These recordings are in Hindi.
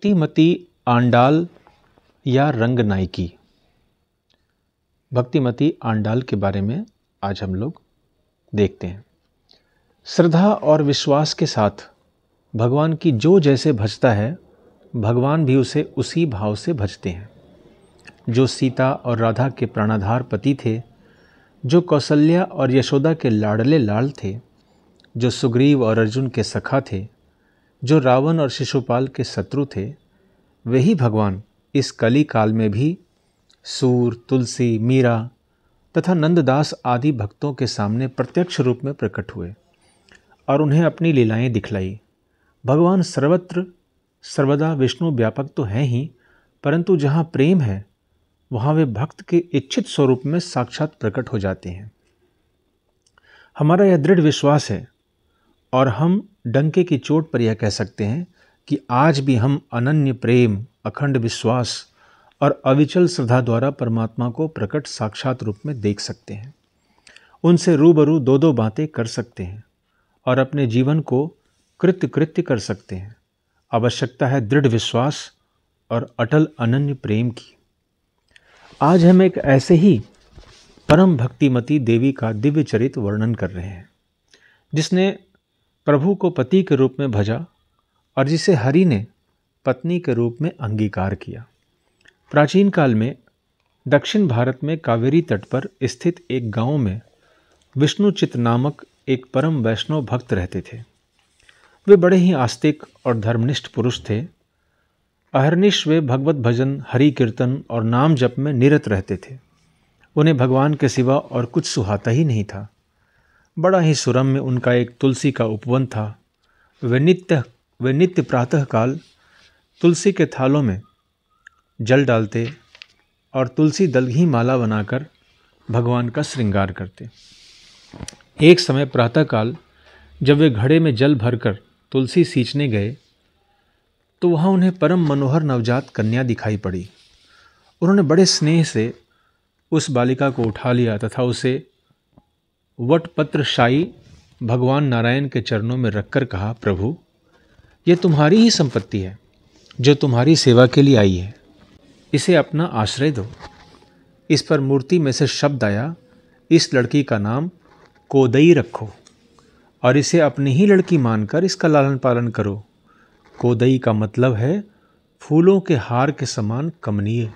भक्तिमती आंडाल या रंग नायकी भक्तिमती आंडाल के बारे में आज हम लोग देखते हैं श्रद्धा और विश्वास के साथ भगवान की जो जैसे भजता है भगवान भी उसे उसी भाव से भजते हैं जो सीता और राधा के प्राणाधार पति थे जो कौशल्या और यशोदा के लाडले लाल थे जो सुग्रीव और अर्जुन के सखा थे जो रावण और शिशुपाल के शत्रु थे वही भगवान इस कली काल में भी सूर तुलसी मीरा तथा नंददास आदि भक्तों के सामने प्रत्यक्ष रूप में प्रकट हुए और उन्हें अपनी लीलाएं दिखलाई भगवान सर्वत्र सर्वदा विष्णु व्यापक तो हैं ही परंतु जहाँ प्रेम है वहाँ वे भक्त के इच्छित स्वरूप में साक्षात प्रकट हो जाते हैं हमारा यह दृढ़ विश्वास है और हम डंके की चोट पर यह कह सकते हैं कि आज भी हम अनन्य प्रेम अखंड विश्वास और अविचल श्रद्धा द्वारा परमात्मा को प्रकट साक्षात रूप में देख सकते हैं उनसे रूबरू दो दो बातें कर सकते हैं और अपने जीवन को कृत्य कृत्य कर सकते हैं आवश्यकता है दृढ़ विश्वास और अटल अनन्य प्रेम की आज हम एक ऐसे ही परम भक्तिमती देवी का दिव्य चरित वर्णन कर रहे हैं जिसने प्रभु को पति के रूप में भजा और जिसे हरि ने पत्नी के रूप में अंगीकार किया प्राचीन काल में दक्षिण भारत में कावेरी तट पर स्थित एक गांव में विष्णुचित नामक एक परम वैष्णव भक्त रहते थे वे बड़े ही आस्तिक और धर्मनिष्ठ पुरुष थे अहरनिश वे भगवत भजन हरि कीर्तन और नाम जप में निरत रहते थे उन्हें भगवान के सिवा और कुछ सुहाता ही नहीं था बड़ा ही सुरम में उनका एक तुलसी का उपवन था वे नित्य वे नित्य प्रातःकाल तुलसी के थालों में जल डालते और तुलसी दल ही माला बनाकर भगवान का श्रृंगार करते एक समय प्रातःकाल जब वे घड़े में जल भरकर तुलसी सींचने गए तो वहाँ उन्हें परम मनोहर नवजात कन्या दिखाई पड़ी उन्होंने बड़े स्नेह से उस बालिका को उठा लिया तथा उसे वटपत्रशायी भगवान नारायण के चरणों में रखकर कहा प्रभु यह तुम्हारी ही संपत्ति है जो तुम्हारी सेवा के लिए आई है इसे अपना आश्रय दो इस पर मूर्ति में से शब्द आया इस लड़की का नाम कोदई रखो और इसे अपनी ही लड़की मानकर इसका लालन पालन करो कोदई का मतलब है फूलों के हार के समान कमनीय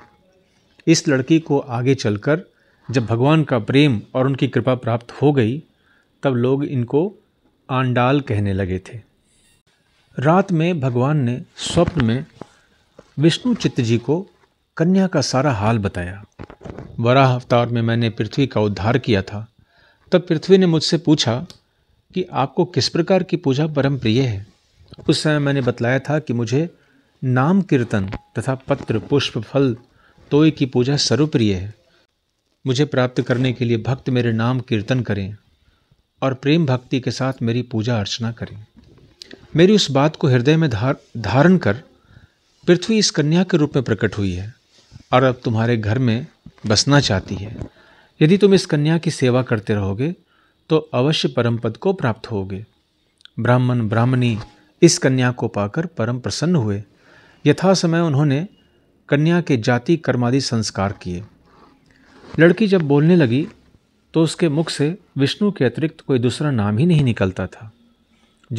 इस लड़की को आगे चलकर जब भगवान का प्रेम और उनकी कृपा प्राप्त हो गई तब लोग इनको आंडाल कहने लगे थे रात में भगवान ने स्वप्न में विष्णु चित्त जी को कन्या का सारा हाल बताया वराह अवतार में मैंने पृथ्वी का उद्धार किया था तब पृथ्वी ने मुझसे पूछा कि आपको किस प्रकार की पूजा परम प्रिय है उस समय मैंने बतलाया था कि मुझे नाम कीर्तन तथा पत्र पुष्प फल तोय की पूजा सर्वप्रिय है मुझे प्राप्त करने के लिए भक्त मेरे नाम कीर्तन करें और प्रेम भक्ति के साथ मेरी पूजा अर्चना करें मेरी उस बात को हृदय में धार धारण कर पृथ्वी इस कन्या के रूप में प्रकट हुई है और अब तुम्हारे घर में बसना चाहती है यदि तुम इस कन्या की सेवा करते रहोगे तो अवश्य परम पद को प्राप्त होगे ब्राह्मण ब्राह्मणी इस कन्या को पाकर परम प्रसन्न हुए यथा समय उन्होंने कन्या के जाति कर्मादि संस्कार किए लड़की जब बोलने लगी तो उसके मुख से विष्णु के अतिरिक्त कोई दूसरा नाम ही नहीं निकलता था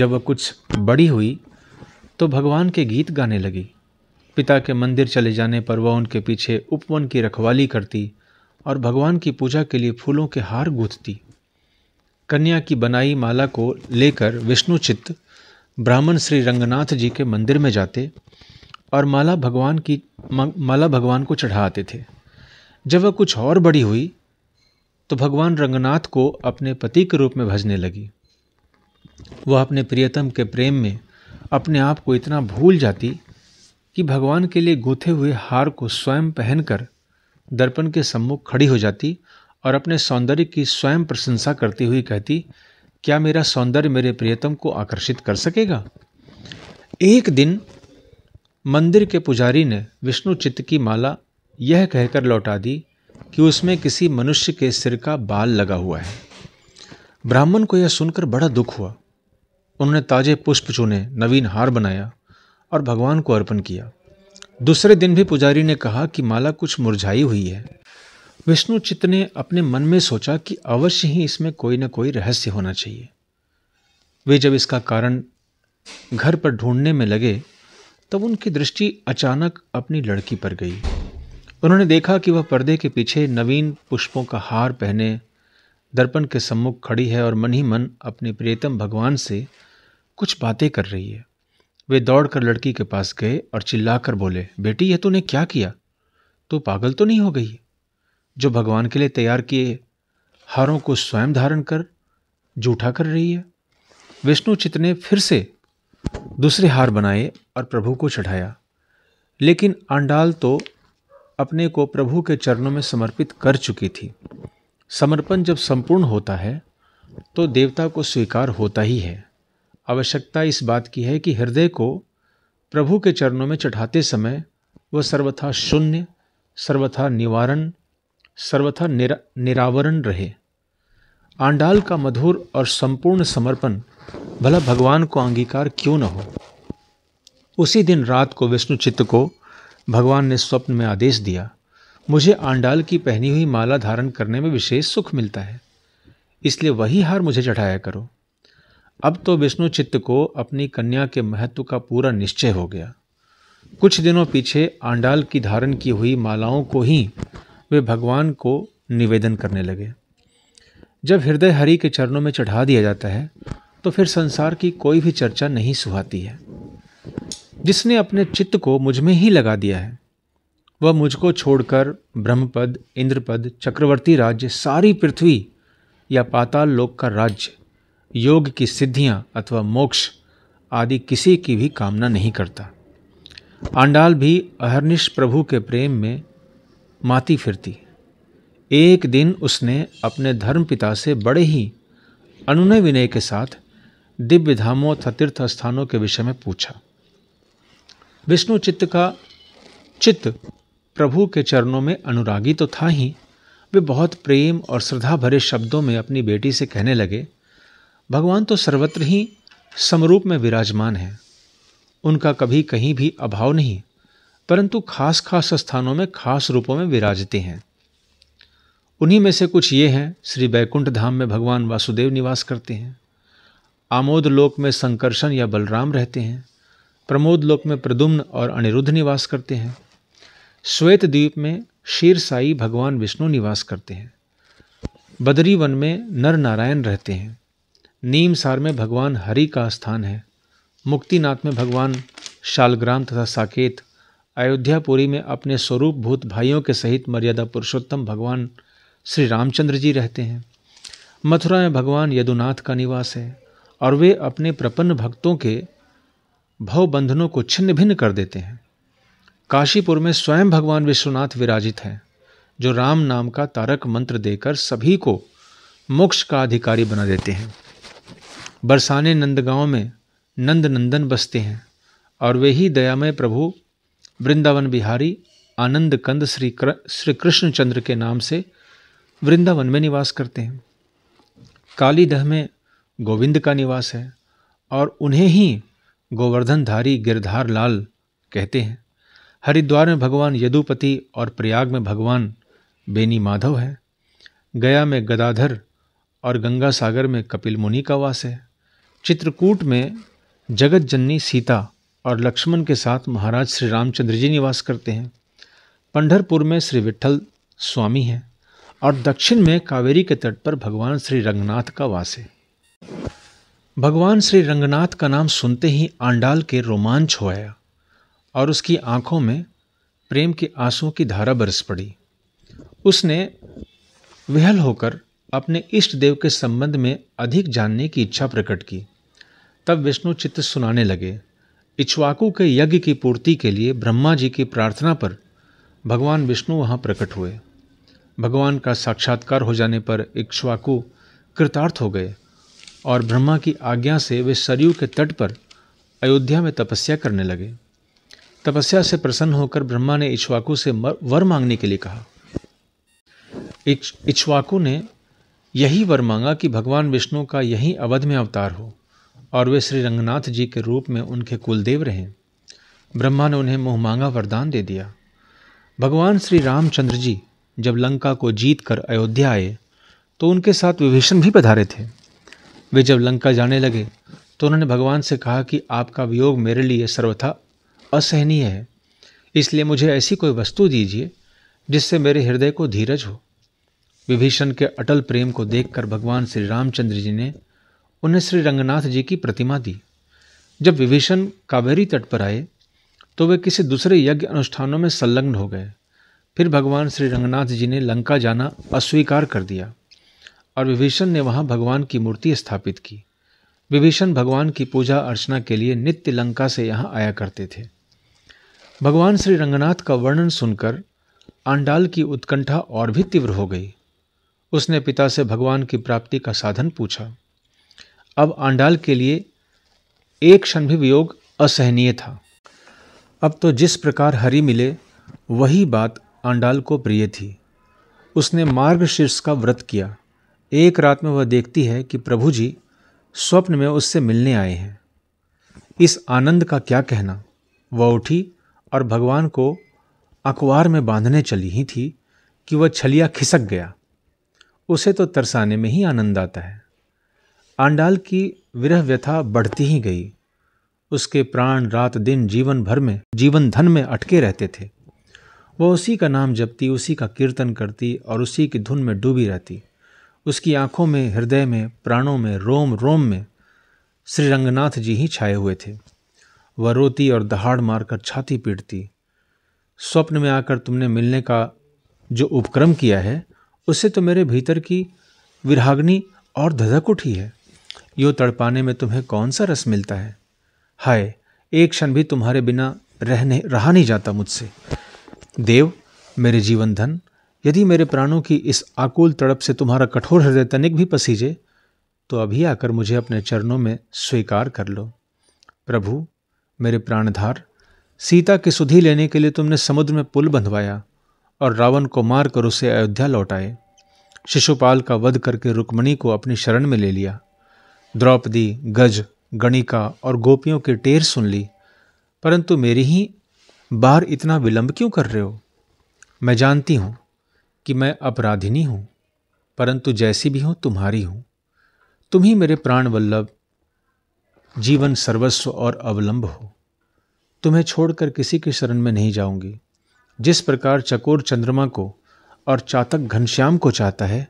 जब वह कुछ बड़ी हुई तो भगवान के गीत गाने लगी पिता के मंदिर चले जाने पर वह उनके पीछे उपवन की रखवाली करती और भगवान की पूजा के लिए फूलों के हार गूंथती कन्या की बनाई माला को लेकर विष्णु चित्त ब्राह्मण श्री रंगनाथ जी के मंदिर में जाते और माला भगवान की माला भगवान को चढ़ाते थे जब वह कुछ और बड़ी हुई तो भगवान रंगनाथ को अपने पति के रूप में भजने लगी वह अपने प्रियतम के प्रेम में अपने आप को इतना भूल जाती कि भगवान के लिए गूथे हुए हार को स्वयं पहनकर दर्पण के सम्मुख खड़ी हो जाती और अपने सौंदर्य की स्वयं प्रशंसा करती हुई कहती क्या मेरा सौंदर्य मेरे प्रियतम को आकर्षित कर सकेगा एक दिन मंदिर के पुजारी ने विष्णु चित्त की माला यह कहकर लौटा दी कि उसमें किसी मनुष्य के सिर का बाल लगा हुआ है ब्राह्मण को यह सुनकर बड़ा दुख हुआ उन्होंने ताजे पुष्प चुने नवीन हार बनाया और भगवान को अर्पण किया दूसरे दिन भी पुजारी ने कहा कि माला कुछ मुरझाई हुई है विष्णु चित्त ने अपने मन में सोचा कि अवश्य ही इसमें कोई ना कोई रहस्य होना चाहिए वे जब इसका कारण घर पर ढूंढने में लगे तब उनकी दृष्टि अचानक अपनी लड़की पर गई उन्होंने देखा कि वह पर्दे के पीछे नवीन पुष्पों का हार पहने दर्पण के सम्मुख खड़ी है और मन ही मन अपने प्रियतम भगवान से कुछ बातें कर रही है वे दौड़कर लड़की के पास गए और चिल्लाकर बोले बेटी यह तूने क्या किया तू पागल तो नहीं हो गई जो भगवान के लिए तैयार किए हारों को स्वयं धारण कर जूठा कर रही है विष्णु चित्त ने फिर से दूसरे हार बनाए और प्रभु को चढ़ाया लेकिन अंडाल तो अपने को प्रभु के चरणों में समर्पित कर चुकी थी समर्पण जब संपूर्ण होता है तो देवता को स्वीकार होता ही है आवश्यकता इस बात की है कि हृदय को प्रभु के चरणों में चढ़ाते समय वह सर्वथा शून्य सर्वथा निवारण सर्वथा निरा, निरावरण रहे आंडाल का मधुर और संपूर्ण समर्पण भला भगवान को अंगीकार क्यों न हो उसी दिन रात को विष्णु चित्त को भगवान ने स्वप्न में आदेश दिया मुझे आंडाल की पहनी हुई माला धारण करने में विशेष सुख मिलता है इसलिए वही हार मुझे चढ़ाया करो अब तो विष्णु चित्त को अपनी कन्या के महत्व का पूरा निश्चय हो गया कुछ दिनों पीछे आंडाल की धारण की हुई मालाओं को ही वे भगवान को निवेदन करने लगे जब हृदय हरि के चरणों में चढ़ा दिया जाता है तो फिर संसार की कोई भी चर्चा नहीं सुहाती है जिसने अपने चित्त को मुझ में ही लगा दिया है वह मुझको छोड़कर ब्रह्मपद इंद्रपद चक्रवर्ती राज्य सारी पृथ्वी या पाताल लोक का राज्य योग की सिद्धियां अथवा मोक्ष आदि किसी की भी कामना नहीं करता आंडाल भी अहरनिश प्रभु के प्रेम में माती फिरती एक दिन उसने अपने धर्म पिता से बड़े ही अनुनय विनय के साथ दिव्य धामों तथा तीर्थ स्थानों के विषय में पूछा विष्णु चित्त का चित्त प्रभु के चरणों में अनुरागी तो था ही वे बहुत प्रेम और श्रद्धा भरे शब्दों में अपनी बेटी से कहने लगे भगवान तो सर्वत्र ही समरूप में विराजमान है उनका कभी कहीं भी अभाव नहीं परंतु खास खास स्थानों में खास रूपों में विराजते हैं उन्हीं में से कुछ ये हैं श्री बैकुंठ धाम में भगवान वासुदेव निवास करते हैं आमोद लोक में संकर्षण या बलराम रहते हैं प्रमोद लोक में प्रदुम्न और अनिरुद्ध निवास करते हैं श्वेत द्वीप में शीरसाई भगवान विष्णु निवास करते हैं बदरी वन में नर नारायण रहते हैं नीमसार में भगवान हरि का स्थान है मुक्तिनाथ में भगवान शालग्राम तथा साकेत अयोध्यापुरी में अपने स्वरूप भूत भाइयों के सहित मर्यादा पुरुषोत्तम भगवान श्री रामचंद्र जी रहते हैं मथुरा में भगवान यदुनाथ का निवास है और वे अपने प्रपन्न भक्तों के भवबंधनों को छिन्न भिन्न कर देते हैं काशीपुर में स्वयं भगवान विश्वनाथ विराजित हैं जो राम नाम का तारक मंत्र देकर सभी को मोक्ष का अधिकारी बना देते हैं बरसाने नंदगांव में नंद नंदन बसते हैं और वे ही दयामय प्रभु वृंदावन बिहारी आनंद कंद श्री क्र, श्री कृष्णचंद्र के नाम से वृंदावन में निवास करते हैं कालीदह में गोविंद का निवास है और उन्हें ही गोवर्धनधारी गिरधार लाल कहते हैं हरिद्वार में भगवान यदुपति और प्रयाग में भगवान बेनी माधव है गया में गदाधर और गंगा सागर में कपिल मुनि का वास है चित्रकूट में जगत जननी सीता और लक्ष्मण के साथ महाराज श्री रामचंद्र जी निवास करते हैं पंढरपुर में श्री विठल स्वामी हैं और दक्षिण में कावेरी के तट पर भगवान श्री रंगनाथ का वास है भगवान श्री रंगनाथ का नाम सुनते ही आंडाल के रोमांच हो आया और उसकी आंखों में प्रेम के आंसुओं की धारा बरस पड़ी उसने विहल होकर अपने इष्ट देव के संबंध में अधिक जानने की इच्छा प्रकट की तब विष्णु चित्र सुनाने लगे इच्छवाकू के यज्ञ की पूर्ति के लिए ब्रह्मा जी की प्रार्थना पर भगवान विष्णु वहाँ प्रकट हुए भगवान का साक्षात्कार हो जाने पर इक्ष्वाकु कृतार्थ हो गए और ब्रह्मा की आज्ञा से वे सरयू के तट पर अयोध्या में तपस्या करने लगे तपस्या से प्रसन्न होकर ब्रह्मा ने इच्छवाकु से वर मांगने के लिए कहा इच्छवाकु ने यही वर मांगा कि भगवान विष्णु का यही अवध में अवतार हो और वे श्री रंगनाथ जी के रूप में उनके कुलदेव रहे ब्रह्मा ने उन्हें मुँह मांगा वरदान दे दिया भगवान श्री रामचंद्र जी जब लंका को जीत कर अयोध्या आए तो उनके साथ विभीषण भी पधारे थे वे जब लंका जाने लगे तो उन्होंने भगवान से कहा कि आपका वियोग मेरे लिए सर्वथा असहनीय है इसलिए मुझे ऐसी कोई वस्तु दीजिए जिससे मेरे हृदय को धीरज हो विभीषण के अटल प्रेम को देखकर भगवान श्री रामचंद्र जी ने उन्हें श्री रंगनाथ जी की प्रतिमा दी जब विभीषण कावेरी तट पर आए तो वे किसी दूसरे यज्ञ अनुष्ठानों में संलग्न हो गए फिर भगवान श्री रंगनाथ जी ने लंका जाना अस्वीकार कर दिया और विभीषण ने वहां भगवान की मूर्ति स्थापित की विभीषण भगवान की पूजा अर्चना के लिए नित्य लंका से यहाँ आया करते थे भगवान श्री रंगनाथ का वर्णन सुनकर आंडाल की उत्कंठा और भी तीव्र हो गई उसने पिता से भगवान की प्राप्ति का साधन पूछा अब आंडाल के लिए एक क्षण भी वियोग असहनीय था अब तो जिस प्रकार हरि मिले वही बात आंडाल को प्रिय थी उसने मार्गशीर्ष का व्रत किया एक रात में वह देखती है कि प्रभु जी स्वप्न में उससे मिलने आए हैं इस आनंद का क्या कहना वह उठी और भगवान को अखबार में बांधने चली ही थी कि वह छलिया खिसक गया उसे तो तरसाने में ही आनंद आता है आंडाल की विरह व्यथा बढ़ती ही गई उसके प्राण रात दिन जीवन भर में जीवन धन में अटके रहते थे वह उसी का नाम जपती उसी का कीर्तन करती और उसी की धुन में डूबी रहती उसकी आंखों में हृदय में प्राणों में रोम रोम में श्री रंगनाथ जी ही छाए हुए थे वह रोती और दहाड़ मारकर छाती पीटती स्वप्न में आकर तुमने मिलने का जो उपक्रम किया है उससे तो मेरे भीतर की विराग्नि और धधक उठी है यो तड़पाने में तुम्हें कौन सा रस मिलता है हाय एक क्षण भी तुम्हारे बिना रहने रहा नहीं जाता मुझसे देव मेरे जीवन धन यदि मेरे प्राणों की इस आकुल तड़प से तुम्हारा कठोर हृदय तनिक भी पसीजे तो अभी आकर मुझे अपने चरणों में स्वीकार कर लो प्रभु मेरे प्राणधार सीता की सुधी लेने के लिए तुमने समुद्र में पुल बंधवाया और रावण को मार कर उसे अयोध्या लौटाए शिशुपाल का वध करके रुक्मणी को अपनी शरण में ले लिया द्रौपदी गज गणिका और गोपियों के टेर सुन ली परंतु मेरी ही बार इतना विलंब क्यों कर रहे हो मैं जानती हूँ कि मैं अपराधिनी हूं परंतु जैसी भी हूं तुम्हारी हूं तुम ही मेरे प्राण वल्लभ जीवन सर्वस्व और अवलंब हो तुम्हें छोड़कर किसी के शरण में नहीं जाऊंगी जिस प्रकार चकोर चंद्रमा को और चातक घनश्याम को चाहता है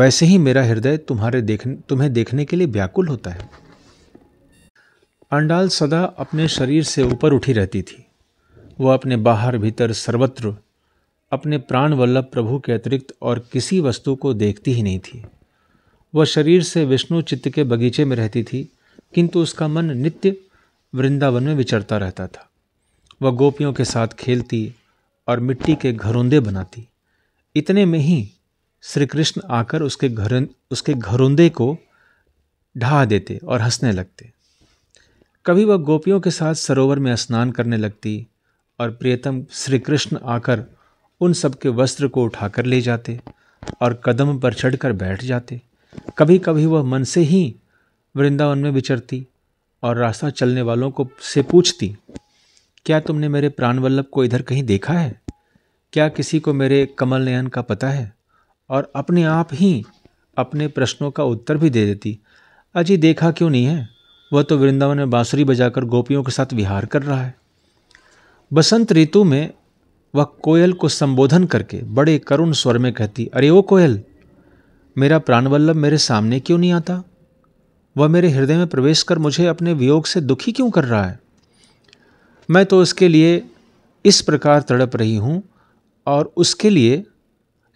वैसे ही मेरा हृदय तुम्हारे देखने तुम्हें देखने के लिए व्याकुल होता है अंडाल सदा अपने शरीर से ऊपर उठी रहती थी वह अपने बाहर भीतर सर्वत्र अपने प्राण वल्लभ प्रभु के अतिरिक्त और किसी वस्तु को देखती ही नहीं थी वह शरीर से विष्णु चित्त के बगीचे में रहती थी किंतु उसका मन नित्य वृंदावन में विचरता रहता था वह गोपियों के साथ खेलती और मिट्टी के घरोंदे बनाती इतने में ही श्री कृष्ण आकर उसके घर उसके घरोंदे को ढहा देते और हंसने लगते कभी वह गोपियों के साथ सरोवर में स्नान करने लगती और प्रियतम श्री कृष्ण आकर उन सब के वस्त्र को उठाकर ले जाते और कदम पर चढ़कर बैठ जाते कभी कभी वह मन से ही वृंदावन में विचरती और रास्ता चलने वालों को से पूछती क्या तुमने मेरे प्राणवल्लभ को इधर कहीं देखा है क्या किसी को मेरे कमल नयन का पता है और अपने आप ही अपने प्रश्नों का उत्तर भी दे देती अजी देखा क्यों नहीं है वह तो वृंदावन में बांसुरी बजाकर गोपियों के साथ विहार कर रहा है बसंत ऋतु में वह कोयल को संबोधन करके बड़े करुण स्वर में कहती अरे ओ कोयल मेरा प्राणवल्लभ मेरे सामने क्यों नहीं आता वह मेरे हृदय में प्रवेश कर मुझे अपने वियोग से दुखी क्यों कर रहा है मैं तो उसके लिए इस प्रकार तड़प रही हूँ और उसके लिए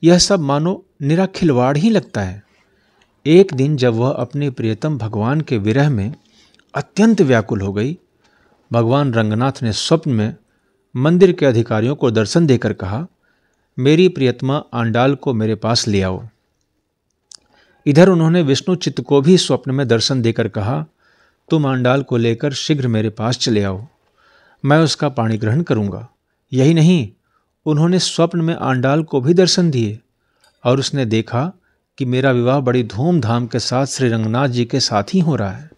यह सब मानो निरा खिलवाड़ ही लगता है एक दिन जब वह अपने प्रियतम भगवान के विरह में अत्यंत व्याकुल हो गई भगवान रंगनाथ ने स्वप्न में मंदिर के अधिकारियों को दर्शन देकर कहा मेरी प्रियतमा आंडाल को मेरे पास ले आओ इधर उन्होंने विष्णु चित्त को भी स्वप्न में दर्शन देकर कहा तुम आंडाल को लेकर शीघ्र मेरे पास चले आओ मैं उसका पाणी ग्रहण करूंगा यही नहीं उन्होंने स्वप्न में आंडाल को भी दर्शन दिए और उसने देखा कि मेरा विवाह बड़ी धूमधाम के साथ श्री रंगनाथ जी के साथ ही हो रहा है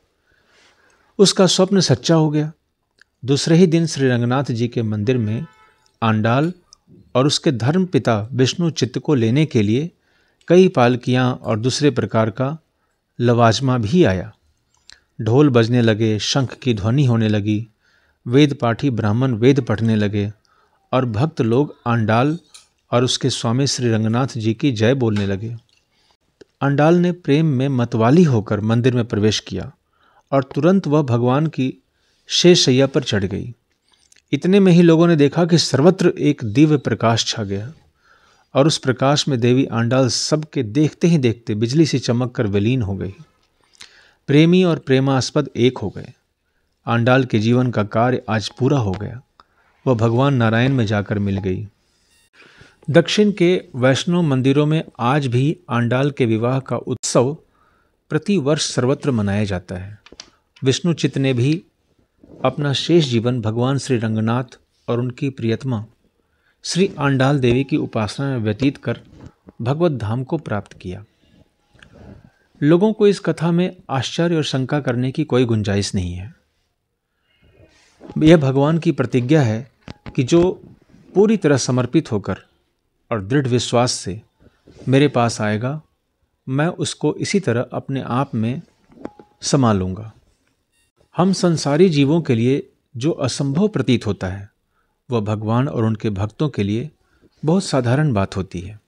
उसका स्वप्न सच्चा हो गया दूसरे ही दिन श्री रंगनाथ जी के मंदिर में आंडाल और उसके धर्म पिता विष्णु चित्त को लेने के लिए कई पालकियाँ और दूसरे प्रकार का लवाजमा भी आया ढोल बजने लगे शंख की ध्वनि होने लगी वेद पाठी ब्राह्मण वेद पढ़ने लगे और भक्त लोग आंडाल और उसके स्वामी श्री रंगनाथ जी की जय बोलने लगे अंडाल ने प्रेम में मतवाली होकर मंदिर में प्रवेश किया और तुरंत वह भगवान की शेषैया पर चढ़ गई इतने में ही लोगों ने देखा कि सर्वत्र एक दिव्य प्रकाश छा गया और उस प्रकाश में देवी आंडाल सबके देखते ही देखते बिजली से चमक कर विलीन हो गई प्रेमी और प्रेमास्पद एक हो गए आंडाल के जीवन का कार्य आज पूरा हो गया वह भगवान नारायण में जाकर मिल गई दक्षिण के वैष्णव मंदिरों में आज भी आंडाल के विवाह का उत्सव प्रतिवर्ष सर्वत्र मनाया जाता है विष्णु चित्त ने भी अपना शेष जीवन भगवान श्री रंगनाथ और उनकी प्रियतमा श्री आंडाल देवी की उपासना में व्यतीत कर भगवत धाम को प्राप्त किया लोगों को इस कथा में आश्चर्य और शंका करने की कोई गुंजाइश नहीं है यह भगवान की प्रतिज्ञा है कि जो पूरी तरह समर्पित होकर और दृढ़ विश्वास से मेरे पास आएगा मैं उसको इसी तरह अपने आप में समा लूँगा हम संसारी जीवों के लिए जो असंभव प्रतीत होता है वह भगवान और उनके भक्तों के लिए बहुत साधारण बात होती है